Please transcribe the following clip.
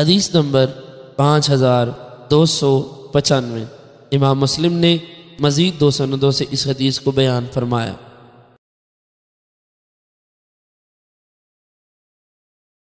हदीस नंबर पाँच हज़ार दो सौ पचानवे इमाम मुस्लिम ने मज़ीद दो सनदों से इस हदीस को बयान फरमाया